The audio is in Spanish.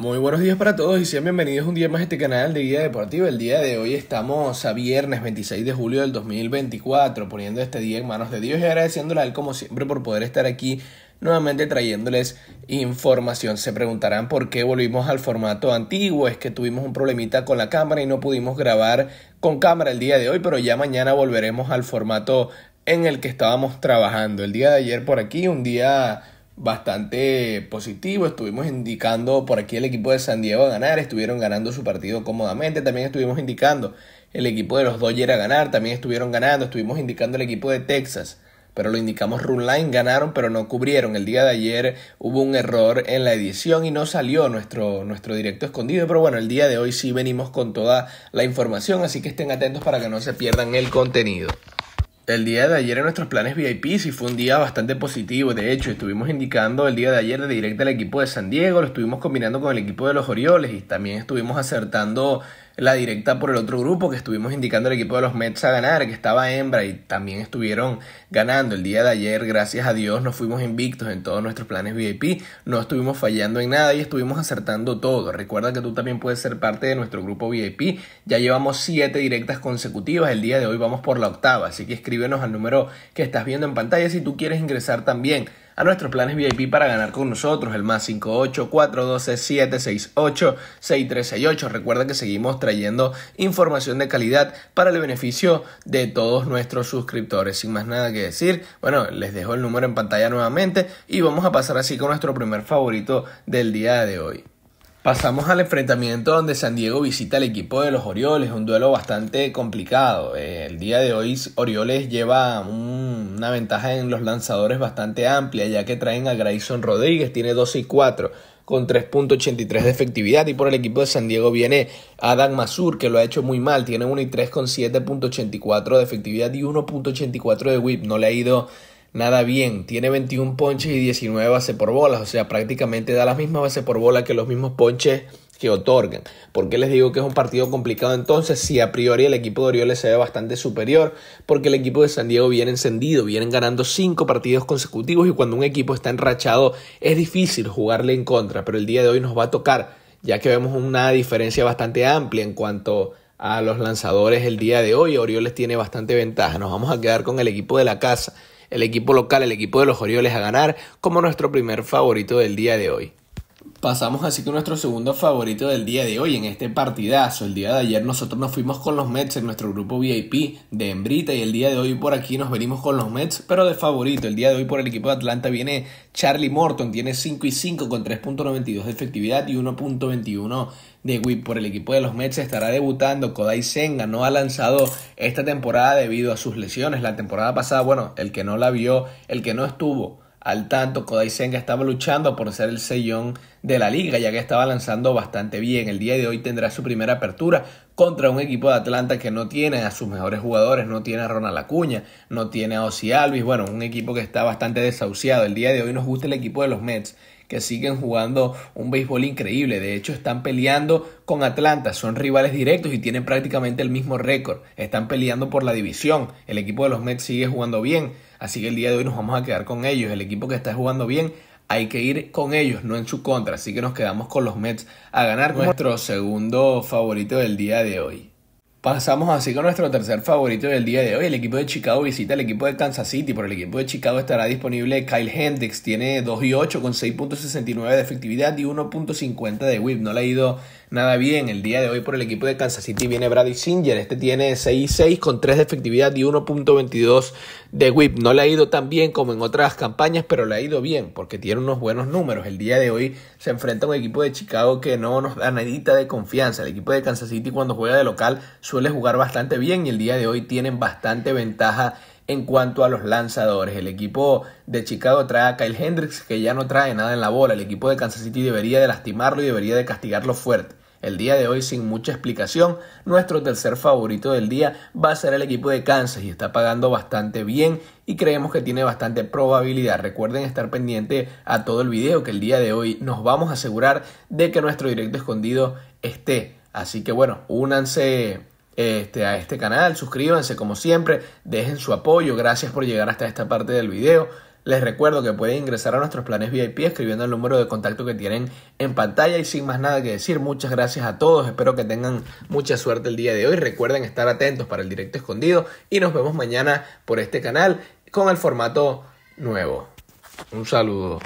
Muy buenos días para todos y sean bienvenidos un día más a este canal de Guía Deportiva. El día de hoy estamos a viernes 26 de julio del 2024, poniendo este día en manos de Dios y agradeciéndole a él como siempre por poder estar aquí nuevamente trayéndoles información. Se preguntarán por qué volvimos al formato antiguo, es que tuvimos un problemita con la cámara y no pudimos grabar con cámara el día de hoy, pero ya mañana volveremos al formato en el que estábamos trabajando. El día de ayer por aquí, un día bastante positivo. Estuvimos indicando por aquí el equipo de San Diego a ganar, estuvieron ganando su partido cómodamente. También estuvimos indicando el equipo de los Dodgers a ganar, también estuvieron ganando. Estuvimos indicando el equipo de Texas, pero lo indicamos run line, ganaron, pero no cubrieron. El día de ayer hubo un error en la edición y no salió nuestro, nuestro directo escondido. Pero bueno, el día de hoy sí venimos con toda la información, así que estén atentos para que no se pierdan el contenido el día de ayer en nuestros planes VIP sí fue un día bastante positivo. De hecho, estuvimos indicando el día de ayer de directo al equipo de San Diego, lo estuvimos combinando con el equipo de los Orioles y también estuvimos acertando la directa por el otro grupo que estuvimos indicando al equipo de los Mets a ganar, que estaba hembra y también estuvieron ganando el día de ayer. Gracias a Dios nos fuimos invictos en todos nuestros planes VIP, no estuvimos fallando en nada y estuvimos acertando todo. Recuerda que tú también puedes ser parte de nuestro grupo VIP. Ya llevamos siete directas consecutivas, el día de hoy vamos por la octava, así que escríbenos al número que estás viendo en pantalla si tú quieres ingresar también a nuestros planes VIP para ganar con nosotros, el más 58 12 768 6368 Recuerda que seguimos trayendo información de calidad para el beneficio de todos nuestros suscriptores. Sin más nada que decir, bueno, les dejo el número en pantalla nuevamente y vamos a pasar así con nuestro primer favorito del día de hoy. Pasamos al enfrentamiento donde San Diego visita al equipo de los Orioles, un duelo bastante complicado. Eh, el día de hoy Orioles lleva una ventaja en los lanzadores bastante amplia, ya que traen a Grayson Rodríguez, tiene dos y 4 con 3.83 de efectividad. Y por el equipo de San Diego viene Adam Masur, que lo ha hecho muy mal. Tiene 1 y 3 con 7.84 de efectividad y 1.84 de whip. No le ha ido nada bien. Tiene 21 ponches y 19 bases por bolas. O sea, prácticamente da las mismas base por bola que los mismos ponches que otorgan. ¿Por qué les digo que es un partido complicado entonces? Si a priori el equipo de Orioles se ve bastante superior, porque el equipo de San Diego viene encendido, vienen ganando cinco partidos consecutivos y cuando un equipo está enrachado es difícil jugarle en contra, pero el día de hoy nos va a tocar, ya que vemos una diferencia bastante amplia en cuanto a los lanzadores el día de hoy. Orioles tiene bastante ventaja, nos vamos a quedar con el equipo de la casa el equipo local, el equipo de los Orioles a ganar como nuestro primer favorito del día de hoy. Pasamos así que nuestro segundo favorito del día de hoy, en este partidazo. El día de ayer nosotros nos fuimos con los Mets en nuestro grupo VIP de Hembrita y el día de hoy por aquí nos venimos con los Mets, pero de favorito. El día de hoy por el equipo de Atlanta viene Charlie Morton, tiene 5 y 5 con 3.92 de efectividad y 1.21 de whip por el equipo de los Mets estará debutando Kodai Senga, no ha lanzado esta temporada debido a sus lesiones. La temporada pasada, bueno, el que no la vio, el que no estuvo al tanto, Kodai Senga estaba luchando por ser el sellón de la liga, ya que estaba lanzando bastante bien. El día de hoy tendrá su primera apertura contra un equipo de Atlanta que no tiene a sus mejores jugadores, no tiene a Ronald Acuña, no tiene a Ozzy Alvis, bueno, un equipo que está bastante desahuciado. El día de hoy nos gusta el equipo de los Mets que siguen jugando un béisbol increíble. De hecho, están peleando con Atlanta, son rivales directos y tienen prácticamente el mismo récord. Están peleando por la división. El equipo de los Mets sigue jugando bien, así que el día de hoy nos vamos a quedar con ellos. El equipo que está jugando bien hay que ir con ellos, no en su contra. Así que nos quedamos con los Mets a ganar nuestro segundo favorito del día de hoy. Pasamos así con nuestro tercer favorito del día de hoy. El equipo de Chicago visita el equipo de Kansas City. Por el equipo de Chicago estará disponible Kyle Hendricks. Tiene 2 y 8 con 6.69 de efectividad y 1.50 de whip. No le ha ido nada bien. El día de hoy por el equipo de Kansas City viene Brady Singer. Este tiene 6 y 6 con 3 de efectividad y 1.22 de whip. No le ha ido tan bien como en otras campañas, pero le ha ido bien porque tiene unos buenos números. El día de hoy se enfrenta a un equipo de Chicago que no nos da nadita de confianza. El equipo de Kansas City cuando juega de local suele jugar bastante bien y el día de hoy tienen bastante ventaja en cuanto a los lanzadores. El equipo de Chicago trae a Kyle Hendricks que ya no trae nada en la bola. El equipo de Kansas City debería de lastimarlo y debería de castigarlo fuerte. El día de hoy, sin mucha explicación, nuestro tercer favorito del día va a ser el equipo de Kansas y está pagando bastante bien y creemos que tiene bastante probabilidad. Recuerden estar pendiente a todo el video que el día de hoy nos vamos a asegurar de que nuestro directo escondido esté. Así que bueno, únanse este, a este canal, suscríbanse como siempre, dejen su apoyo, gracias por llegar hasta esta parte del video. Les recuerdo que pueden ingresar a nuestros planes VIP escribiendo el número de contacto que tienen en pantalla y sin más nada que decir, muchas gracias a todos, espero que tengan mucha suerte el día de hoy, recuerden estar atentos para el directo escondido y nos vemos mañana por este canal con el formato nuevo. Un saludo.